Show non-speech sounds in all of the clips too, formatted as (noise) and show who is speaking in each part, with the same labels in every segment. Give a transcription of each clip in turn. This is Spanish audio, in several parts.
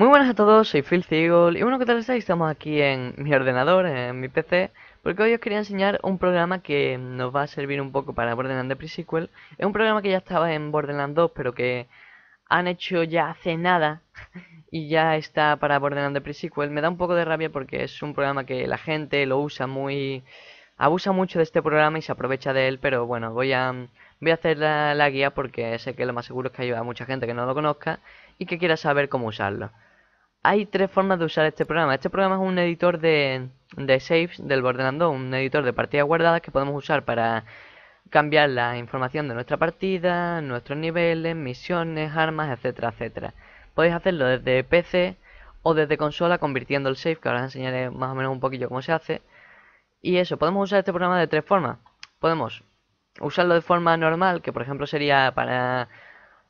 Speaker 1: Muy buenas a todos, soy Phil Siegel y bueno, ¿qué tal estáis? Estamos aquí en mi ordenador, en mi PC porque hoy os quería enseñar un programa que nos va a servir un poco para Borderlands de Pre-Sequel es un programa que ya estaba en Borderlands 2 pero que han hecho ya hace nada (laughs) y ya está para Borderlands de Pre-Sequel me da un poco de rabia porque es un programa que la gente lo usa muy... abusa mucho de este programa y se aprovecha de él pero bueno, voy a... Voy a hacer la, guía porque sé que lo más seguro es que ayuda a mucha gente que no lo conozca y que quiera saber cómo usarlo hay tres formas de usar este programa. Este programa es un editor de, de saves del Borderlands un editor de partidas guardadas que podemos usar para cambiar la información de nuestra partida, nuestros niveles, misiones, armas, etcétera, etcétera. Podéis hacerlo desde PC o desde consola convirtiendo el save, que ahora os enseñaré más o menos un poquillo cómo se hace. Y eso, podemos usar este programa de tres formas. Podemos usarlo de forma normal, que por ejemplo sería para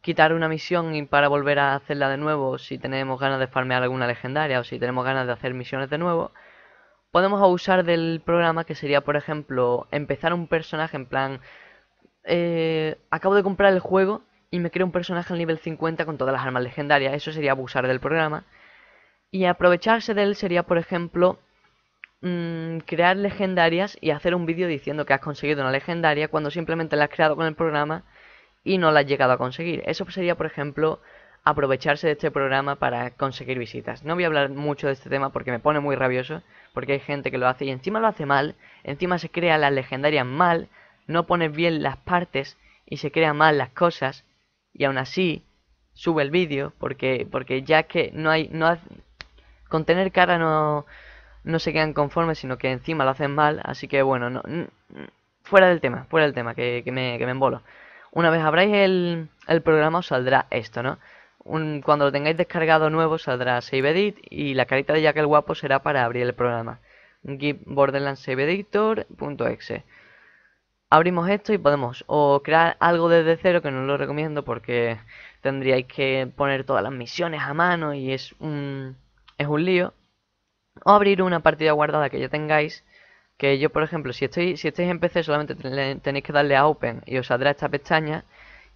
Speaker 1: quitar una misión y para volver a hacerla de nuevo, si tenemos ganas de farmear alguna legendaria o si tenemos ganas de hacer misiones de nuevo, podemos abusar del programa que sería, por ejemplo, empezar un personaje en plan, eh, acabo de comprar el juego y me creo un personaje al nivel 50 con todas las armas legendarias, eso sería abusar del programa. Y aprovecharse de él sería, por ejemplo, mm, crear legendarias y hacer un vídeo diciendo que has conseguido una legendaria cuando simplemente la has creado con el programa y no la has llegado a conseguir. Eso sería, por ejemplo, aprovecharse de este programa para conseguir visitas. No voy a hablar mucho de este tema porque me pone muy rabioso, porque hay gente que lo hace y encima lo hace mal, encima se crea las legendarias mal, no pones bien las partes y se crean mal las cosas y aún así sube el vídeo porque porque ya que no hay no con tener cara no no se quedan conformes sino que encima lo hacen mal así que bueno no, fuera del tema fuera del tema que, que me que me embolo una vez abráis el, programa os saldrá esto, ¿no? cuando lo tengáis descargado nuevo saldrá Save Edit y la carita de Jack el Guapo será para abrir el programa. Git Borderlands Editor.exe. Abrimos esto y podemos o crear algo desde cero, que no lo recomiendo porque tendríais que poner todas las misiones a mano y es un, es un lío. O abrir una partida guardada que ya tengáis que yo, por ejemplo, si, estoy, si estáis en PC solamente tenéis que darle a Open y os saldrá esta pestaña.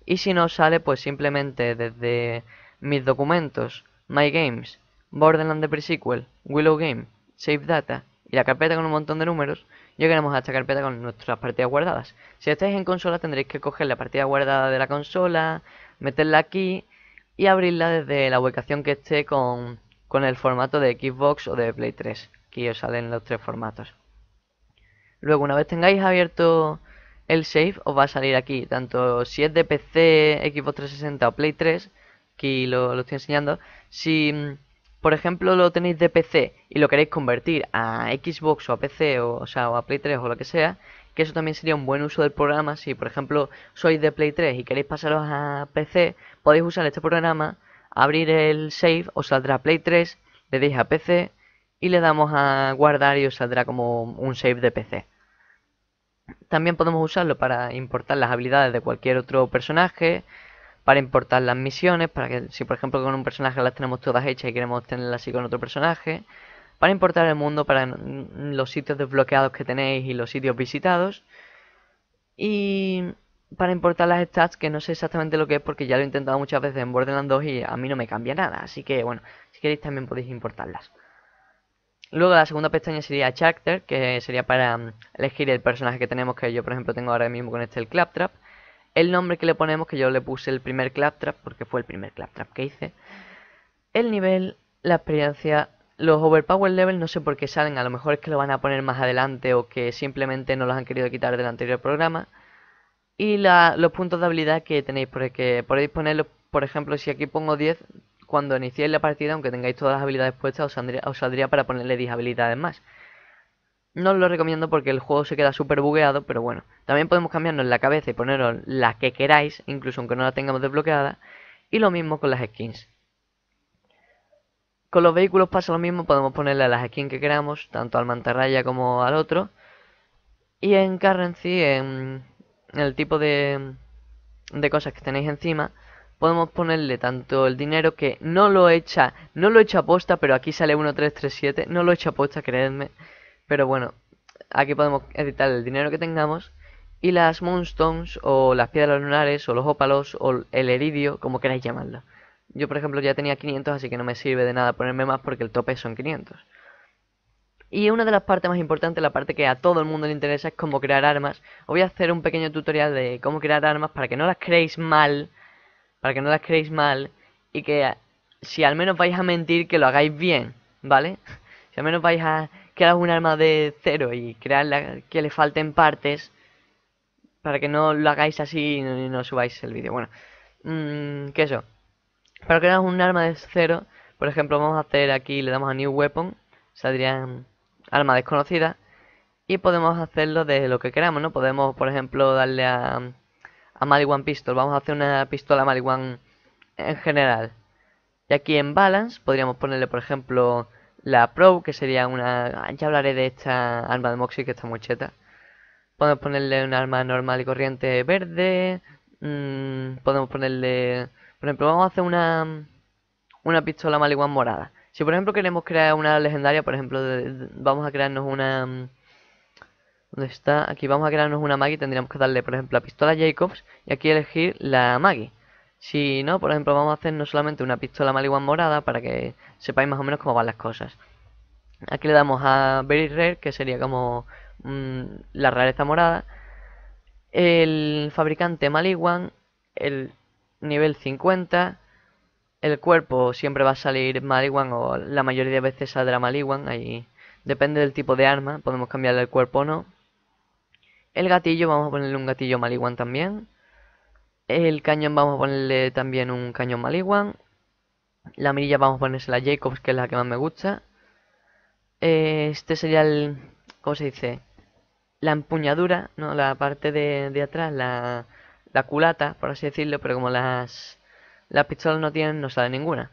Speaker 1: Y si no sale, pues simplemente desde mis documentos, My Games, Borderlands de Pre-Sequel, Willow Game, Save Data y la carpeta con un montón de números, llegaremos a esta carpeta con nuestras partidas guardadas. Si estáis en consola tendréis que coger la partida guardada de la consola, meterla aquí y abrirla desde la ubicación que esté con, con el formato de Xbox o de Play 3. que os salen los tres formatos. Luego, una vez tengáis abierto el save, os va a salir aquí, tanto si es de PC, Xbox 360 o Play 3, aquí lo, estoy enseñando, si mm, por ejemplo lo tenéis de PC y lo queréis convertir a Xbox o a PC o, sea, o a Play 3 o lo que sea, que eso también sería un buen uso del programa, si por ejemplo sois de Play 3 y queréis pasaros a PC, podéis usar este programa, abrir el save, os saldrá Play 3, le deis a PC y le damos a guardar y os saldrá como un save de PC. También podemos usarlo para importar las habilidades de cualquier otro personaje, para importar las misiones, para que si por ejemplo con un personaje las tenemos todas hechas y queremos tenerlas así con otro personaje, para importar el mundo, para los sitios desbloqueados que tenéis y los sitios visitados, y para importar las stats que no sé exactamente lo que es porque ya lo he intentado muchas veces en Borderlands 2 y a mí no me cambia nada, así que bueno, si queréis también podéis importarlas. Luego la segunda pestaña sería character que sería para mm, elegir el personaje que tenemos, que yo por ejemplo tengo ahora mismo con este el Claptrap. El nombre que le ponemos, que yo le puse el primer Claptrap, porque fue el primer Claptrap que hice. El nivel, la experiencia, los Overpower Level no sé por qué salen, a lo mejor es que lo van a poner más adelante o que simplemente no los han querido quitar del anterior programa. Y la, los puntos de habilidad que tenéis, porque podéis ponerlos, por ejemplo, si aquí pongo 10, cuando iniciéis la partida, aunque tengáis todas las habilidades puestas, os saldría, para ponerle 10 habilidades más. No os lo recomiendo porque el juego se queda súper bugueado, pero bueno. También podemos cambiarnos la cabeza y poneros la que queráis, incluso aunque no la tengamos desbloqueada. Y lo mismo con las skins. Con los vehículos pasa lo mismo, podemos ponerle las skins que queramos, tanto al mantarraya como al otro. Y en currency, en el tipo de, de cosas que tenéis encima, podemos ponerle tanto el dinero que no lo echa, no lo echa posta, pero aquí sale 1337, no lo echa posta, creedme. Pero bueno, aquí podemos editar el dinero que tengamos y las moonstones o las piedras lunares o los ópalos o el eridio, como queráis llamarlo. Yo por ejemplo ya tenía 500, así que no me sirve de nada ponerme más porque el tope son 500. Y una de las partes más importantes, la parte que a todo el mundo le interesa, es cómo crear armas. Os voy a hacer un pequeño tutorial de cómo crear armas para que no las creéis mal para que no las creéis mal y que si al menos vais a mentir, que lo hagáis bien, ¿vale? (laughs) Si al menos vais a crear un arma de cero y crear que le falten partes, para que no lo hagáis así y no, subáis el vídeo. Bueno, mm, que eso. Para crear un arma de cero, por ejemplo, vamos a hacer aquí, le damos a New Weapon, saldría arma desconocida, y podemos hacerlo de lo que queramos, ¿no? Podemos, por ejemplo, darle a a Maliwan Pistol. Vamos a hacer una pistola Maliwan en general. Y aquí en Balance podríamos ponerle, por ejemplo, la Pro, que sería una... Ah, ya hablaré de esta arma de Moxie que está muy cheta. Podemos ponerle un arma normal y corriente verde. Mm, podemos ponerle... Por ejemplo, vamos a hacer una, una pistola Maliwan morada. Si por ejemplo queremos crear una legendaria, por ejemplo, vamos a crearnos una está, aquí vamos a crearnos una Maggie, tendríamos que darle por ejemplo la pistola Jacobs y aquí elegir la magi Si no, por ejemplo, vamos a hacer no solamente una pistola Maliwan morada para que sepáis más o menos cómo van las cosas. Aquí le damos a Very Rare, que sería como mm, la rareza morada. El fabricante Maliwan, el nivel 50. El cuerpo siempre va a salir Maliwan o la mayoría de veces saldrá Maliwan. Ahí depende del tipo de arma, podemos cambiarle el cuerpo o no. El gatillo, vamos a ponerle un gatillo Maliguan también. El cañón, vamos a ponerle también un cañón Maliguan. La mirilla, vamos a ponerse la Jacobs, que es la que más me gusta. Eh, este sería el... ¿Cómo se dice? La empuñadura, ¿no? La parte de, de atrás, la, la culata, por así decirlo, pero como las, las pistolas no tienen, no sale ninguna.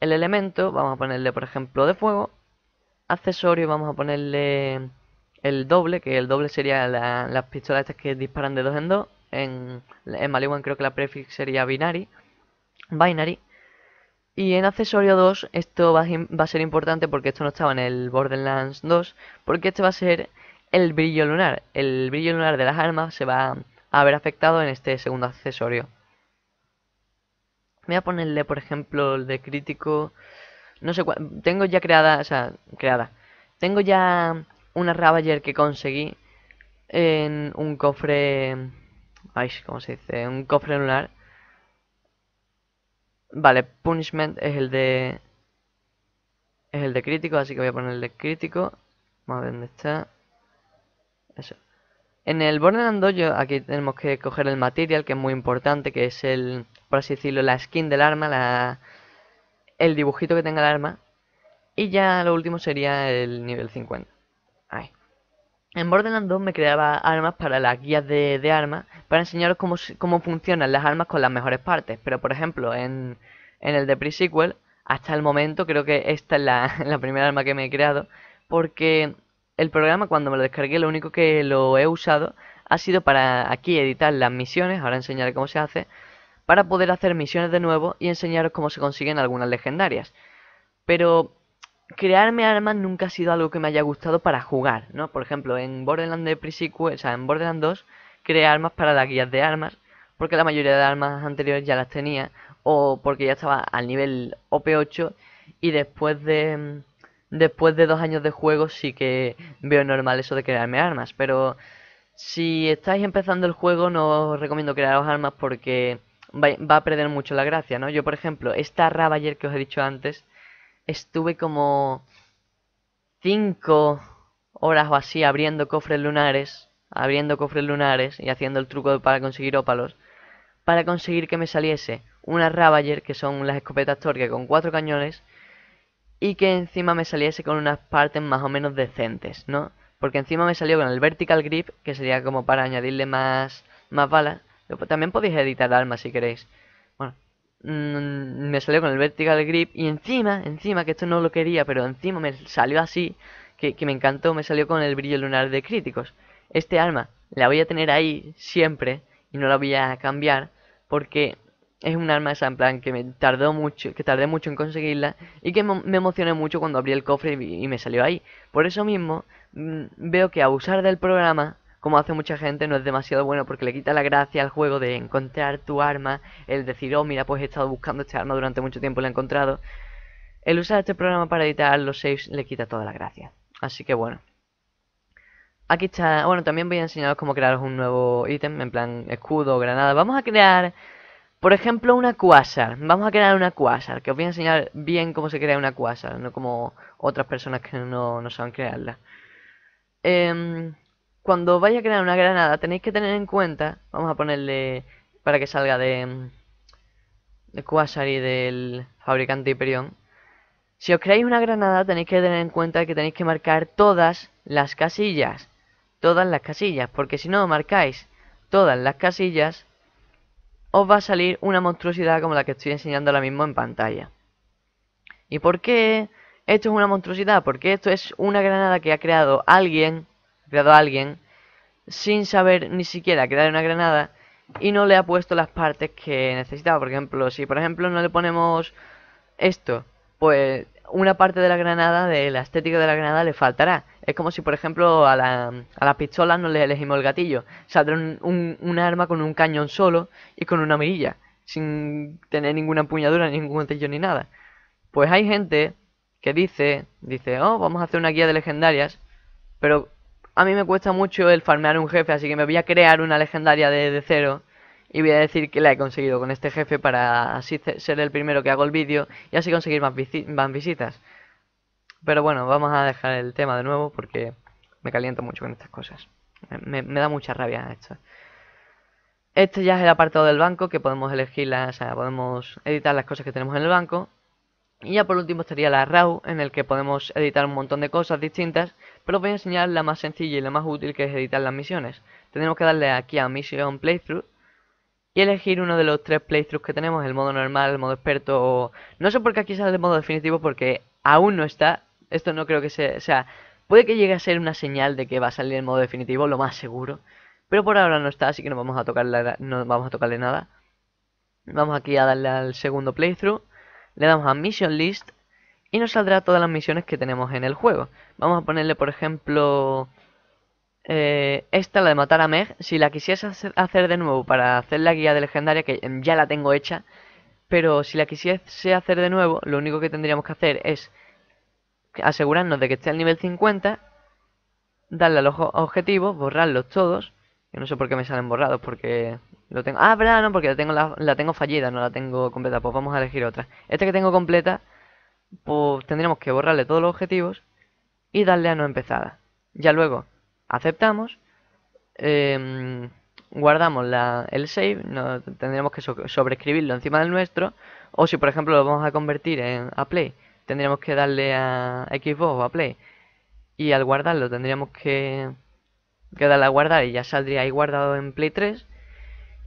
Speaker 1: El elemento, vamos a ponerle, por ejemplo, de fuego. Accesorio, vamos a ponerle el doble, que el doble sería las pistolas estas que disparan de dos en dos. En, Maliguan creo que la prefix sería binary. Binary. Y en accesorio 2 esto va a, va a ser importante porque esto no estaba en el Borderlands 2. Porque este va a ser el brillo lunar. El brillo lunar de las armas se va a haber afectado en este segundo accesorio. Voy a ponerle, por ejemplo, el de crítico. No sé cuál. Tengo ya creada, o sea, creada. Tengo ya una Ravager que conseguí en un cofre... Ay, ¿cómo se dice? Un cofre lunar. Vale, Punishment es el de... Es el de crítico, así que voy a poner el de crítico. Vamos a ver dónde está. Eso. En el Born 2 yo, aquí tenemos que coger el material, que es muy importante, que es el, por así decirlo, la skin del arma, la, el dibujito que tenga el arma. Y ya lo último sería el nivel 50. En Borderlands 2 me creaba armas para las guías de, armas, para enseñaros cómo, funcionan las armas con las mejores partes. Pero por ejemplo, en, en el de Pre-Sequel, hasta el momento creo que esta es la, (laughs) la primera arma que me he creado, porque el programa cuando me lo descargué lo único que lo he usado ha sido para aquí editar las misiones, ahora enseñaré cómo se hace, para poder hacer misiones de nuevo y enseñaros cómo se consiguen algunas legendarias. Pero crearme armas nunca ha sido algo que me haya gustado para jugar, ¿no? Por ejemplo, en Borderlands de pre o sea, en Borderlands 2, creé armas para las guías de armas, porque la mayoría de armas anteriores ya las tenía, o porque ya estaba al nivel OP8, y después de... Después de dos años de juego sí que veo normal eso de crearme armas, pero si estáis empezando el juego no os recomiendo crearos armas porque va a perder mucho la gracia, ¿no? Yo, por ejemplo, esta Ravager que os he dicho antes, estuve como cinco horas o así abriendo cofres lunares, abriendo cofres lunares y haciendo el truco para conseguir ópalos, para conseguir que me saliese una Ravager, que son las escopetas Torque con cuatro cañones, y que encima me saliese con unas partes más o menos decentes, ¿no? Porque encima me salió con el Vertical Grip, que sería como para añadirle más, más balas. También podéis editar armas si queréis. Mm, me salió con el vertical grip y encima, encima, que esto no lo quería, pero encima me salió así, que, me encantó, me salió con el brillo lunar de críticos. Este arma la voy a tener ahí siempre y no la voy a cambiar porque es un arma esa en plan que me tardó mucho, que tardé mucho en conseguirla y que me emocioné mucho cuando abrí el cofre y, me salió ahí. Por eso mismo mm, veo que abusar del programa como hace mucha gente, no es demasiado bueno porque le quita la gracia al juego de encontrar tu arma, el decir, oh, mira, pues he estado buscando este arma durante mucho tiempo y la he encontrado. El usar este programa para editar los saves le quita toda la gracia. Así que bueno. Aquí está, bueno, también voy a enseñaros cómo crearos un nuevo ítem, en plan escudo, granada. Vamos a crear, por ejemplo, una quasar. Vamos a crear una quasar, que os voy a enseñar bien cómo se crea una quasar, no como otras personas que no, no saben crearla. Eh, cuando vais a crear una granada tenéis que tener en cuenta, vamos a ponerle para que salga de, mm, de y del fabricante Hyperion. Si os creáis una granada tenéis que tener en cuenta que tenéis que marcar todas las casillas. Todas las casillas, porque si no marcáis todas las casillas, os va a salir una monstruosidad como la que estoy enseñando ahora mismo en pantalla. ¿Y por qué esto es una monstruosidad? Porque esto es una granada que ha creado alguien creado a alguien sin saber ni siquiera crear una granada y no le ha puesto las partes que necesitaba. Por ejemplo, si por ejemplo no le ponemos esto, pues una parte de la granada, de la estética de la granada le faltará. Es como si por ejemplo a, la, a las pistolas no le elegimos el gatillo. Saldrá un, un, arma con un cañón solo y con una mirilla, sin tener ninguna empuñadura, ningún gatillo ni nada. Pues hay gente que dice, dice, oh, vamos a hacer una guía de legendarias, pero a mí me cuesta mucho el farmear un jefe, así que me voy a crear una legendaria de, cero y voy a decir que la he conseguido con este jefe para así ser el primero que hago el vídeo y así conseguir más, visitas. Pero bueno, vamos a dejar el tema de nuevo porque me caliento mucho con estas cosas. Me, da mucha rabia esto. Este ya es el apartado del banco que podemos elegir podemos editar las cosas que tenemos en el banco. Y ya por último estaría la RAW, en el que podemos editar un montón de cosas distintas, pero os voy a enseñar la más sencilla y la más útil que es editar las misiones. Tenemos que darle aquí a Mission Playthrough y elegir uno de los tres playthroughs que tenemos, el modo normal, el modo experto o... No sé por qué aquí sale el modo definitivo porque aún no está, esto no creo que sea... O sea, puede que llegue a ser una señal de que va a salir el modo definitivo, lo más seguro, pero por ahora no está, así que no vamos a, tocarle, no vamos a tocarle nada. Vamos aquí a darle al segundo playthrough le damos a Mission List y nos saldrá todas las misiones que tenemos en el juego. Vamos a ponerle, por ejemplo, eh, esta, la de matar a Meg. Si la quisiese hacer de nuevo para hacer la guía de legendaria, que ya la tengo hecha, pero si la quisiese hacer de nuevo, lo único que tendríamos que hacer es asegurarnos de que esté al nivel 50, darle a los objetivos, borrarlos todos, no sé por qué me salen borrados, porque lo tengo... Ah, verdad, no, porque la tengo, la, tengo fallida, no la tengo completa. Pues vamos a elegir otra. Esta que tengo completa, pues tendríamos que borrarle todos los objetivos y darle a no empezada. Ya luego aceptamos, em, guardamos la, el save, no, que sobreescribirlo encima del nuestro, o si por ejemplo lo vamos a convertir en a play, tendríamos que darle a Xbox o a play, y al guardarlo tendríamos que la guardar y ya saldría ahí guardado en Play 3.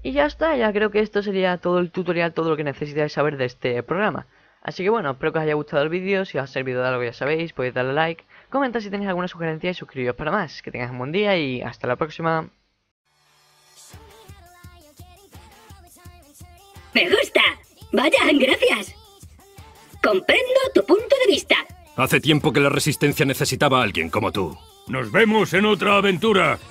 Speaker 1: Y ya está, ya creo que esto sería todo el tutorial, todo lo que necesitáis saber de este programa. Así que bueno, espero que os haya gustado el vídeo, si os ha servido de algo ya sabéis, podéis darle like, comentar si tenéis alguna sugerencia y suscribiros para más. Que tengáis un buen día y hasta la próxima. Me gusta. Vaya, gracias. Comprendo tu punto de vista. Hace tiempo que la resistencia necesitaba a alguien como tú. Nos vemos en otra aventura.